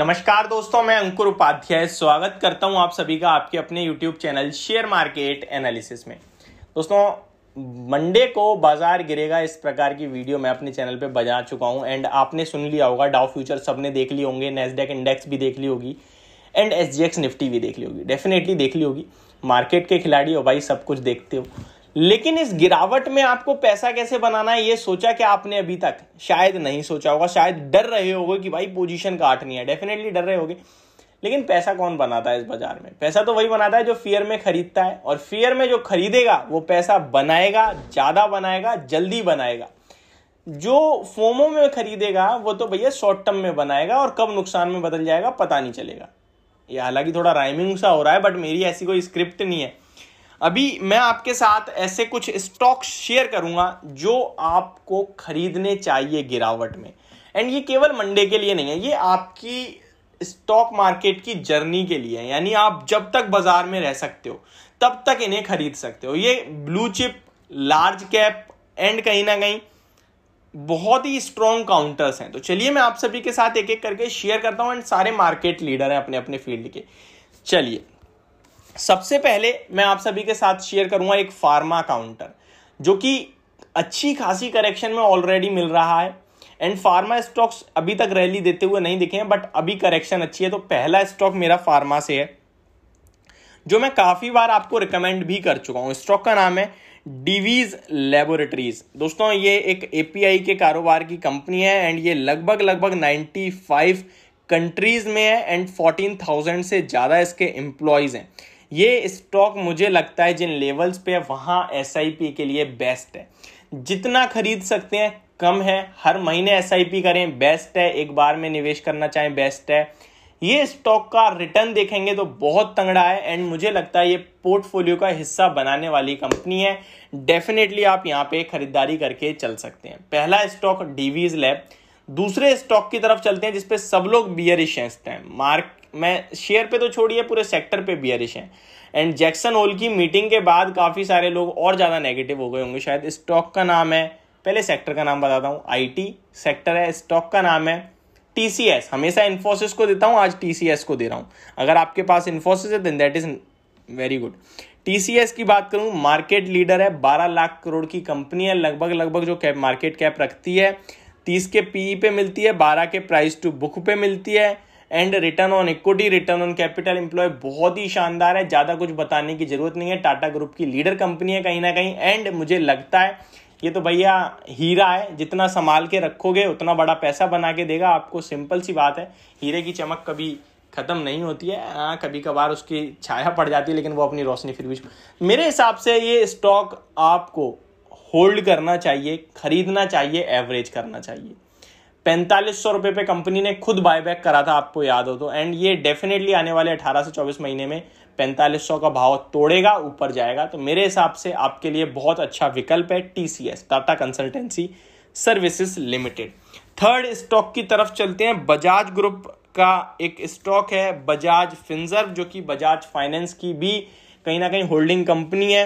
नमस्कार दोस्तों मैं अंकुर उपाध्याय स्वागत करता हूं आप सभी का आपके अपने YouTube channel share market analysis में दोस्तों मंडे को बाजार गिरेगा इस प्रकार की वीडियो मैं अपने चैनल पे बजा चुका हूं एंड आपने सुन लिया होगा डाउ फ्यूचर सबने देख लिए होंगे नेसडेक इंडेक्स भी देख ली होगी एंड एस निफ्टी भी देख ली होगी डेफिनेटली देख ली होगी मार्केट के खिलाड़ी हो भाई सब कुछ देखते हो लेकिन इस गिरावट में आपको पैसा कैसे बनाना है ये सोचा क्या आपने अभी तक शायद नहीं सोचा होगा शायद डर रहे होगे कि भाई पोजीशन नहीं है डेफिनेटली डर रहे होगे लेकिन पैसा कौन बनाता है इस बाजार में पैसा तो वही बनाता है जो फियर में खरीदता है और फियर में जो खरीदेगा वो पैसा बनाएगा ज़्यादा बनाएगा जल्दी बनाएगा जो फोमो में खरीदेगा वो तो भैया शॉर्ट टर्म में बनाएगा और कब नुकसान में बदल जाएगा पता नहीं चलेगा ये हालांकि थोड़ा राइमिंग सा हो रहा है बट मेरी ऐसी कोई स्क्रिप्ट नहीं है अभी मैं आपके साथ ऐसे कुछ स्टॉक्स शेयर करूंगा जो आपको खरीदने चाहिए गिरावट में एंड ये केवल मंडे के लिए नहीं है ये आपकी स्टॉक मार्केट की जर्नी के लिए है यानी आप जब तक बाजार में रह सकते हो तब तक इन्हें खरीद सकते हो ये blue chip large cap and कहीं ना कहीं बहुत ही स्ट्रॉन्ग काउंटर्स हैं तो चलिए मैं आप सभी के साथ एक एक करके शेयर करता हूं एंड सारे मार्केट लीडर हैं अपने अपने फील्ड के चलिए सबसे पहले मैं आप सभी के साथ शेयर करूंगा एक फार्मा काउंटर जो कि अच्छी खासी करेक्शन में ऑलरेडी मिल रहा है एंड फार्मा स्टॉक्स अभी तक रैली देते हुए नहीं दिखे हैं बट अभी करेक्शन अच्छी है तो पहला स्टॉक मेरा फार्मा से है जो मैं काफ़ी बार आपको रिकमेंड भी कर चुका हूं स्टॉक का नाम है डिवीज लेबोरेटरीज दोस्तों ये एक एपीआई के कारोबार की कंपनी है एंड ये लगभग लगभग 95 कंट्रीज में है एंड 14,000 से ज़्यादा इसके एम्प्लॉयज़ हैं ये स्टॉक मुझे लगता है जिन लेवल्स पे वहाँ एस के लिए बेस्ट है जितना खरीद सकते हैं कम है हर महीने एस करें बेस्ट है एक बार में निवेश करना चाहें बेस्ट है ये स्टॉक का रिटर्न देखेंगे तो बहुत तंगड़ा है एंड मुझे लगता है ये पोर्टफोलियो का हिस्सा बनाने वाली कंपनी है डेफिनेटली आप यहाँ पे खरीदारी करके चल सकते हैं पहला स्टॉक डीवीज लैब दूसरे स्टॉक की तरफ चलते हैं जिसपे सब लोग बियरिश हैं मार्क मैं शेयर पे तो छोड़िए पूरे सेक्टर पे बियरिश है एंड जैक्सन होल की मीटिंग के बाद काफ़ी सारे लोग और ज़्यादा नेगेटिव हो गए होंगे शायद स्टॉक का नाम है पहले सेक्टर का नाम बताता हूँ आई सेक्टर है स्टॉक का नाम है टीसीएस हमेशा इन्फोसिस को देता हूँ आज टीसीएस को दे रहा हूँ अगर आपके पास इन्फोसिस है then that is very good TCS की बात करूँ मार्केट लीडर है 12 लाख करोड़ की कंपनी है लगभग लगभग जो कैप मार्केट कैप रखती है 30 के पीई e पे मिलती है 12 के प्राइस टू बुक पे मिलती है and return on equity return on capital employ बहुत ही शानदार है ज़्यादा कुछ बताने की जरूरत नहीं है टाटा ग्रुप की लीडर कंपनी है कहीं ना कहीं एंड मुझे लगता है ये तो भैया हीरा है जितना संभाल के रखोगे उतना बड़ा पैसा बना के देगा आपको सिंपल सी बात है हीरे की चमक कभी ख़त्म नहीं होती है हाँ कभी कभार उसकी छाया पड़ जाती है लेकिन वो अपनी रोशनी फिर भी मेरे हिसाब से ये स्टॉक आपको होल्ड करना चाहिए खरीदना चाहिए एवरेज करना चाहिए पैंतालीस सौ रुपए पे कंपनी ने खुद बायबैक करा था आपको याद हो तो एंड ये डेफिनेटली आने वाले अठारह से चौबीस महीने में पैंतालीस सौ का भाव तोड़ेगा ऊपर जाएगा तो मेरे हिसाब से आपके लिए बहुत अच्छा विकल्प है T C S Tata consultancy services limited third stock की तरफ चलते हैं बजाज ग्रुप का एक स्टॉक है बजाज फिंजर्व जो कि बजाज फाइनेंस की भी कहीं ना कहीं होल्डिंग कंपनी है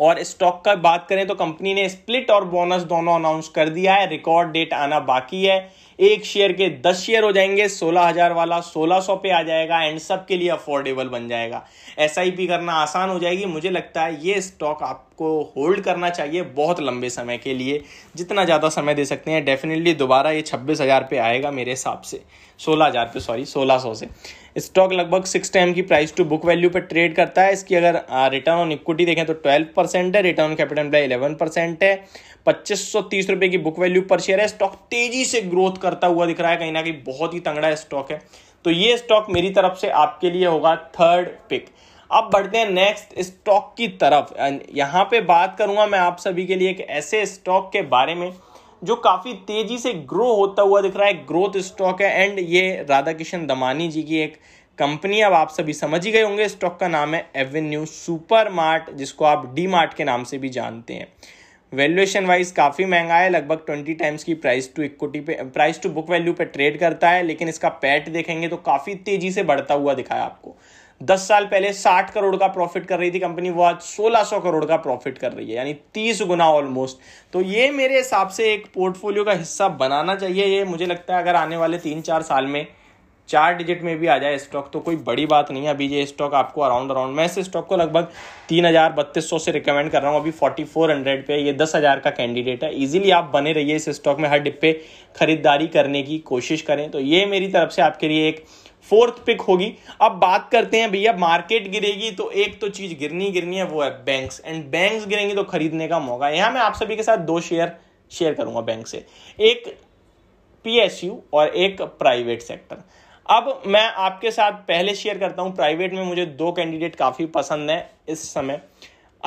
और स्टॉक का बात करें तो कंपनी ने स्प्लिट और बोनस दोनों अनाउंस कर दिया है रिकॉर्ड डेट आना बाकी है एक शेयर के दस शेयर हो जाएंगे सोलह हजार वाला सोलह सौ पे आ जाएगा एंड सबके लिए अफोर्डेबल बन जाएगा एस करना आसान हो जाएगी मुझे लगता है ये स्टॉक आपको होल्ड करना चाहिए बहुत लंबे समय के लिए जितना ज़्यादा समय दे सकते हैं डेफिनेटली दोबारा ये छब्बीस हज़ार पे आएगा मेरे हिसाब से सोलह हज़ार पे सॉरी सोलह सौ से स्टॉक लगभग सिक्स टाइम की प्राइस टू बुक वैल्यू पर ट्रेड करता है इसकी अगर रिटर्न ऑन इक्विटी देखें तो ट्वेल्व परसेंट है return on capital eleven percent है पच्चीस सौ तीस रुपए की बुक वैल्यू पर शेयर है स्टॉक तेजी से ग्रोथ कर करता हुआ दिख रहा है कहीं ना कहीं बहुत ही तंगड़ा स्टॉक है तो ये स्टॉक मेरी तरफ से आपके लिए होगा थर्ड पिक अब बढ़ते हैं नेक्स्ट स्टॉक की तरफ यहाँ पे बात करूंगा मैं आप सभी के लिए एक ऐसे स्टॉक के बारे में जो काफ़ी तेजी से ग्रो होता हुआ दिख रहा है ग्रोथ स्टॉक है एंड ये राधा किशन दमानी जी की एक कंपनी अब आप सभी समझ ही गए होंगे स्टॉक का नाम है एवेन्यू सुपर जिसको आप डी के नाम से भी जानते हैं वैल्यूएशन वाइज काफ़ी महंगा है लगभग ट्वेंटी टाइम्स की प्राइस टू इक्विटी पे प्राइस टू बुक वैल्यू पे ट्रेड करता है लेकिन इसका पैट देखेंगे तो काफ़ी तेजी से बढ़ता हुआ दिखाया आपको दस साल पहले साठ करोड़ का प्रॉफिट कर रही थी कंपनी वो आज सोलह सौ करोड़ का प्रॉफिट कर रही है यानी तीस गुना ऑलमोस्ट तो ये मेरे हिसाब से एक पोर्टफोलियो का हिस्सा बनाना चाहिए ये मुझे लगता है अगर आने वाले तीन चार साल में चार डिजिट में भी आ जाए स्टॉक तो कोई बड़ी बात नहीं है अभी ये स्टॉक आपको अराउंड अराउंड मैं इस स्टॉक को लगभग तीन हज़ार बत्तीस सौ से रिकमेंड कर रहा हूँ अभी फोर्टी फोर हंड्रेड पे ये दस हज़ार का कैंडिडेट है इजीली आप बने रहिए इस स्टॉक में हर डिब्बे खरीदारी करने की कोशिश करें तो ये मेरी तरफ से आपके लिए एक फोर्थ पिक होगी अब बात करते हैं भैया मार्केट गिरेगी तो एक तो चीज गिरनी गिरनी है वो है बैंक्स एंड बैंक्स गिरेंगे तो खरीदने का मौका यहाँ मैं आप सभी के साथ दो शेयर शेयर करूंगा बैंक से एक पीएसयू और एक प्राइवेट सेक्टर अब मैं आपके साथ पहले शेयर करता हूं प्राइवेट में मुझे दो कैंडिडेट काफ़ी पसंद है इस समय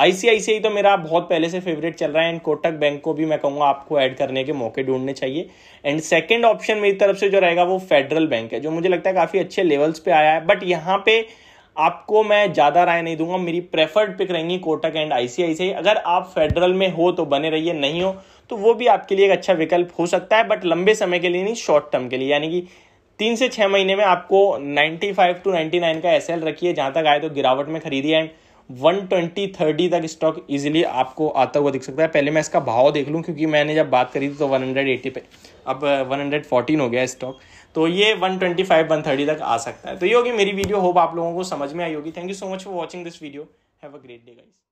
आईसीआईसीआई तो मेरा बहुत पहले से फेवरेट चल रहा है एंड कोटक बैंक को भी मैं कहूंगा आपको ऐड करने के मौके ढूंढने चाहिए एंड सेकंड ऑप्शन मेरी तरफ से जो रहेगा वो फेडरल बैंक है जो मुझे लगता है काफ़ी अच्छे लेवल्स पे आया है बट यहाँ पे आपको मैं ज़्यादा राय नहीं दूंगा मेरी प्रेफर्ड पिक रहेंगी कोटक एंड आईसीआईसीआई अगर आप फेडरल में हो तो बने रहिए नहीं हो तो वो भी आपके लिए एक अच्छा विकल्प हो सकता है बट लंबे समय के लिए नहीं शॉर्ट टर्म के लिए यानी कि तीन से छः महीने में आपको 95 टू 99 का एस रखिए जहाँ तक आए तो गिरावट में खरीदिए एंड वन ट्वेंटी थर्टी तक स्टॉक इजीली आपको आता हुआ दिख सकता है पहले मैं इसका भाव देख लूँ क्योंकि मैंने जब बात करी थी तो 180 पे अब 114 हो गया स्टॉक तो ये 125 130 तक आ सकता है तो ये होगी मेरी वीडियो होप आप लोगों को समझ में आई होगी thank you so much for watching this video have a great day guys